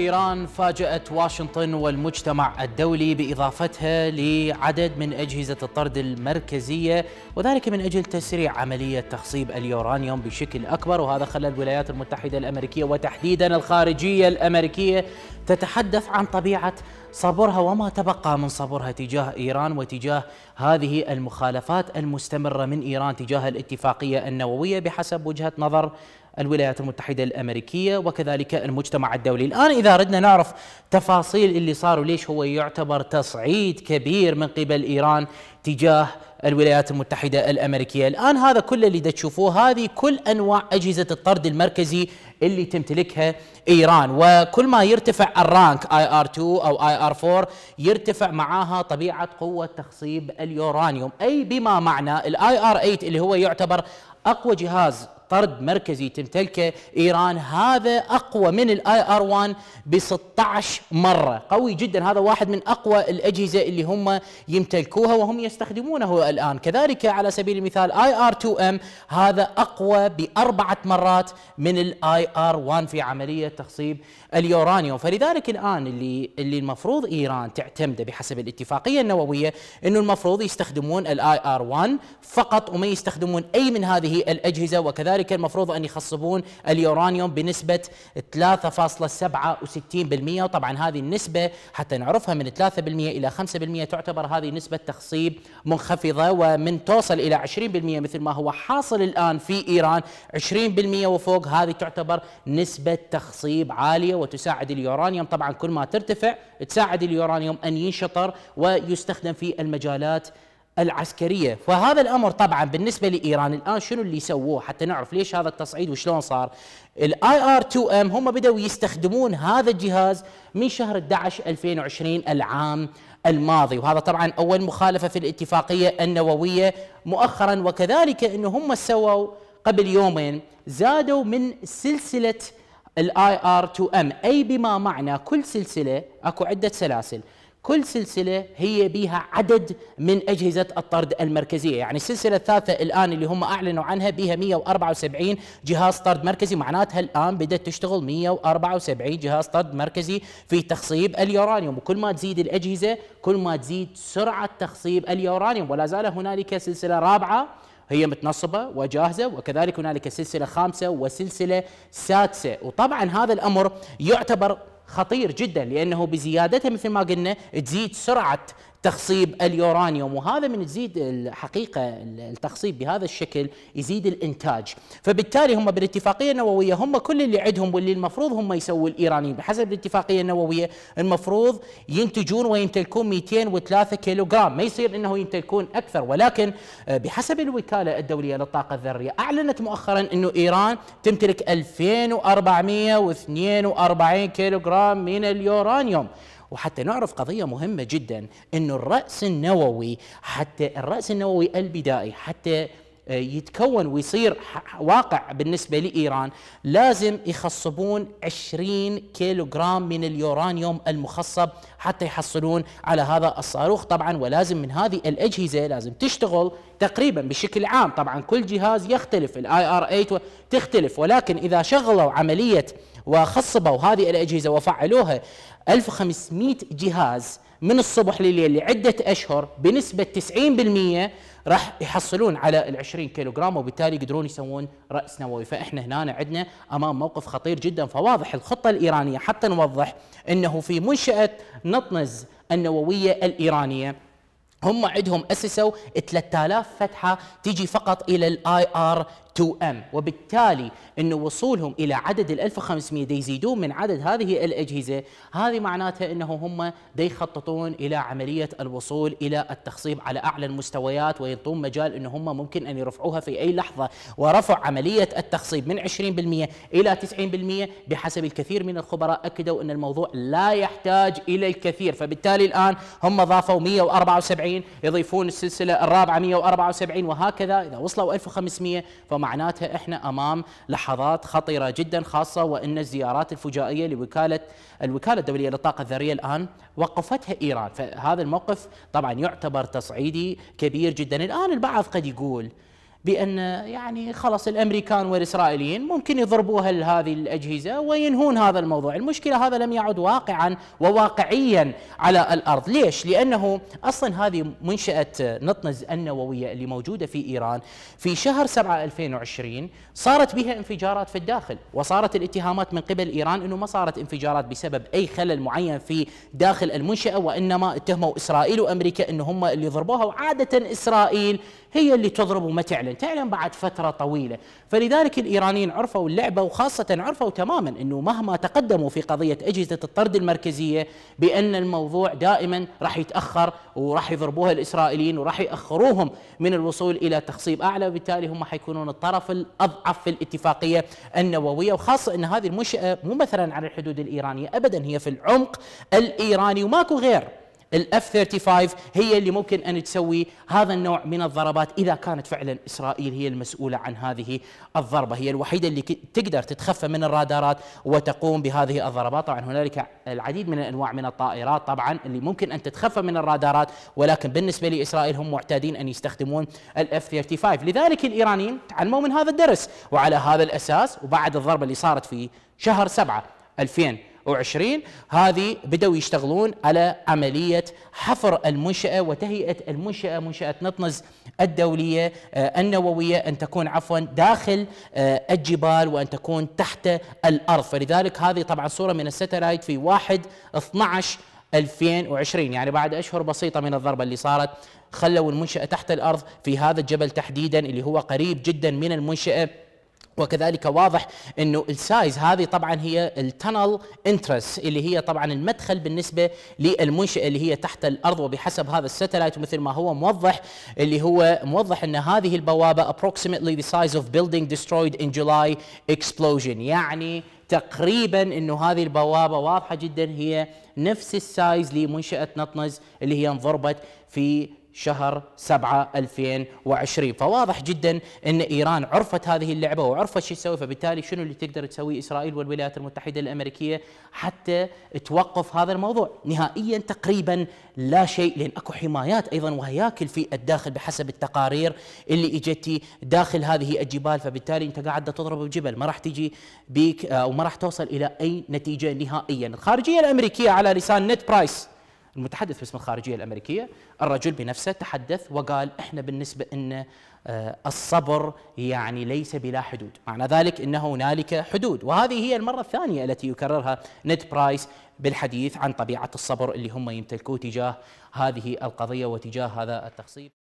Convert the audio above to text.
إيران فاجأت واشنطن والمجتمع الدولي بإضافتها لعدد من أجهزة الطرد المركزية وذلك من أجل تسريع عملية تخصيب اليورانيوم بشكل أكبر وهذا خلى الولايات المتحدة الأمريكية وتحديدا الخارجية الأمريكية تتحدث عن طبيعة صبرها وما تبقى من صبرها تجاه إيران وتجاه هذه المخالفات المستمرة من إيران تجاه الاتفاقية النووية بحسب وجهة نظر الولايات المتحدة الأمريكية وكذلك المجتمع الدولي الآن إذا أردنا نعرف تفاصيل اللي صار وليش هو يعتبر تصعيد كبير من قبل إيران تجاه الولايات المتحدة الأمريكية الآن هذا كله اللي تشوفوه هذه كل أنواع أجهزة الطرد المركزي اللي تمتلكها إيران وكل ما يرتفع الرانك IR2 أو IR4 يرتفع معاها طبيعة قوة تخصيب اليورانيوم أي بما معنى ال IR8 اللي هو يعتبر أقوى جهاز طرد مركزي تمتلكه ايران هذا اقوى من الاي ار 1 ب 16 مره قوي جدا هذا واحد من اقوى الاجهزه اللي هم يمتلكوها وهم يستخدمونه الان كذلك على سبيل المثال اي ار 2 ام هذا اقوى باربعه مرات من الاي ار 1 في عمليه تخصيب اليورانيوم فلذلك الان اللي اللي المفروض ايران تعتمده بحسب الاتفاقيه النوويه انه المفروض يستخدمون الاي ار 1 فقط وما يستخدمون اي من هذه الاجهزه وكذلك ذلك المفروض أن يخصبون اليورانيوم بنسبة 3.67% وطبعا هذه النسبة حتى نعرفها من 3% إلى 5% تعتبر هذه نسبة تخصيب منخفضة ومن توصل إلى 20% مثل ما هو حاصل الآن في إيران 20% وفوق هذه تعتبر نسبة تخصيب عالية وتساعد اليورانيوم طبعا كل ما ترتفع تساعد اليورانيوم أن ينشطر ويستخدم في المجالات العسكريه، فهذا الامر طبعا بالنسبه لايران الان شنو اللي سووه حتى نعرف ليش هذا التصعيد وشلون صار؟ الاي ار 2 ام هم بداوا يستخدمون هذا الجهاز من شهر 11 2020 العام الماضي وهذا طبعا اول مخالفه في الاتفاقيه النوويه مؤخرا وكذلك انه هم سووا قبل يومين زادوا من سلسله الاي ار 2 ام اي بما معنى كل سلسله اكو عده سلاسل كل سلسلة هي بها عدد من أجهزة الطرد المركزية يعني السلسلة الثالثة الآن اللي هم أعلنوا عنها بها 174 جهاز طرد مركزي معناتها الآن بدأت تشتغل 174 جهاز طرد مركزي في تخصيب اليورانيوم وكل ما تزيد الأجهزة كل ما تزيد سرعة تخصيب اليورانيوم ولا زال هنالك سلسلة رابعة هي متنصبه وجاهزه وكذلك هنالك سلسله خامسه وسلسله سادسه وطبعا هذا الامر يعتبر خطير جدا لانه بزيادته مثل ما قلنا تزيد سرعه تخصيب اليورانيوم وهذا من تزيد الحقيقه التخصيب بهذا الشكل يزيد الانتاج فبالتالي هم بالاتفاقيه النوويه هم كل اللي عندهم واللي المفروض هم يسووا الايرانيين بحسب الاتفاقيه النوويه المفروض ينتجون ويمتلكون 203 كيلوغرام ما يصير انه يمتلكون اكثر ولكن آه، بحسب الوكاله الدوليه للطاقه الذريه اعلنت مؤخرا انه ايران تمتلك 2442 كيلوغرام من اليورانيوم وحتى نعرف قضية مهمة جدا أن الرأس النووي حتى الرأس النووي البدائي حتى يتكون ويصير واقع بالنسبة لإيران لازم يخصبون 20 كيلوغرام من اليورانيوم المخصب حتى يحصلون على هذا الصاروخ طبعا ولازم من هذه الأجهزة لازم تشتغل تقريبا بشكل عام طبعا كل جهاز يختلف الاي ار 8 تختلف ولكن إذا شغلوا عملية وخصبوا هذه الأجهزة وفعلوها 1500 جهاز من الصبح لليل لعدة أشهر بنسبة 90% راح يحصلون على ال 20 كيلوغرام وبالتالي يقدرون يسوون رأس نووي فإحنا هنا عندنا أمام موقف خطير جدا فواضح الخطة الإيرانية حتى نوضح أنه في منشأة نطنز النووية الإيرانية هم عندهم اسسوا 3000 فتحه تجي فقط الى الاي ار 2M وبالتالي أنه وصولهم إلى عدد ال 1500 دي يزيدون من عدد هذه الأجهزة هذه معناتها أنه هم دي يخططون إلى عملية الوصول إلى التخصيب على أعلى المستويات وينطون مجال أنه هم ممكن أن يرفعوها في أي لحظة ورفع عملية التخصيب من 20% إلى 90% بحسب الكثير من الخبراء أكدوا أن الموضوع لا يحتاج إلى الكثير فبالتالي الآن هم ضافوا 174 يضيفون السلسلة الرابعة 174 وهكذا إذا وصلوا 1500 فما ومعناتها احنا امام لحظات خطيره جدا خاصه وان الزيارات الفجائيه لوكاله الوكاله الدوليه للطاقه الذريه الان وقفتها ايران، فهذا الموقف طبعا يعتبر تصعيدي كبير جدا، الان البعض قد يقول بأن يعني خلاص الأمريكان والإسرائيليين ممكن يضربوها هذه الأجهزة وينهون هذا الموضوع المشكلة هذا لم يعد واقعا وواقعيا على الأرض ليش؟ لأنه أصلا هذه منشأة نطنز النووية اللي موجودة في إيران في شهر 7 2020 صارت بها انفجارات في الداخل وصارت الاتهامات من قبل إيران أنه ما صارت انفجارات بسبب أي خلل معين في داخل المنشأة وإنما اتهموا إسرائيل وأمريكا أن هم اللي ضربوها وعادة إسرائيل هي اللي تضرب وما تعلن تعلن بعد فترة طويلة فلذلك الإيرانيين عرفوا اللعبة وخاصة عرفوا تماما أنه مهما تقدموا في قضية أجهزة الطرد المركزية بأن الموضوع دائما راح يتأخر وراح يضربوها الإسرائيليين وراح يأخروهم من الوصول إلى تخصيب أعلى وبالتالي هم حيكونون الطرف الأضعف في الاتفاقية النووية وخاصة أن هذه المنشأة مو مثلا على الحدود الإيرانية أبدا هي في العمق الإيراني وماكو غير الاف 35 هي اللي ممكن ان تسوي هذا النوع من الضربات اذا كانت فعلا اسرائيل هي المسؤوله عن هذه الضربه هي الوحيده اللي تقدر تتخفى من الرادارات وتقوم بهذه الضربات طبعا هنالك العديد من الانواع من الطائرات طبعا اللي ممكن ان تتخفى من الرادارات ولكن بالنسبه لاسرائيل هم معتادين ان يستخدمون الاف 35 لذلك الايرانيين تعلموا من هذا الدرس وعلى هذا الاساس وبعد الضربه اللي صارت في شهر 7 2000 وعشرين هذه بدأوا يشتغلون على عملية حفر المنشأة وتهيئة المنشأة منشأة نطنز الدولية آه، النووية أن تكون عفوا داخل آه، الجبال وأن تكون تحت الأرض فلذلك هذه طبعا صورة من الستلايت في 1 12 2020 يعني بعد أشهر بسيطة من الضربة اللي صارت خلوا المنشأة تحت الأرض في هذا الجبل تحديدا اللي هو قريب جدا من المنشأة وكذلك واضح انه السايز هذه طبعا هي التنل انترس اللي هي طبعا المدخل بالنسبه للمنشاه اللي هي تحت الارض وبحسب هذا الساتلايت ومثل ما هو موضح اللي هو موضح ان هذه البوابه approximately the size of building destroyed in July explosion يعني تقريبا انه هذه البوابه واضحه جدا هي نفس السايز لمنشاه نطنز اللي هي انضربت في شهر 7 2020 فواضح جدا ان ايران عرفت هذه اللعبه وعرفت شو تسوي فبالتالي شنو اللي تقدر تسويه اسرائيل والولايات المتحده الامريكيه حتى توقف هذا الموضوع نهائيا تقريبا لا شيء لان اكو حمايات ايضا وهياكل في الداخل بحسب التقارير اللي اجتي داخل هذه الجبال فبالتالي انت قاعد تضرب بجبل ما راح تجي بيك او آه، ما راح توصل الى اي نتيجه نهائيا الخارجيه الامريكيه على لسان نت برايس المتحدث باسم الخارجيه الامريكيه الرجل بنفسه تحدث وقال احنا بالنسبه ان آه، الصبر يعني ليس بلا حدود معنى ذلك ان هنالك حدود وهذه هي المره الثانيه التي يكررها نيد برايس بالحديث عن طبيعه الصبر اللي هم يمتلكوه تجاه هذه القضيه وتجاه هذا التخصيب